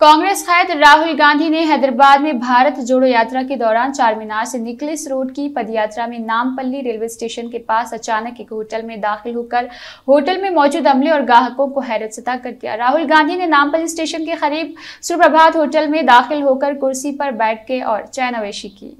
कांग्रेस कायद राहुल गांधी ने हैदराबाद में भारत जोड़ो यात्रा के दौरान चारमीनार से निकलिस रोड की पदयात्रा में नामपल्ली रेलवे स्टेशन के पास अचानक एक होटल में दाखिल होकर होटल में मौजूद अमले और ग्राहकों को हैरत सता कर दिया राहुल गांधी ने नामपल्ली स्टेशन के करीब सुप्रभात होटल में दाखिल होकर कुर्सी पर बैठ के और चैनवेशी की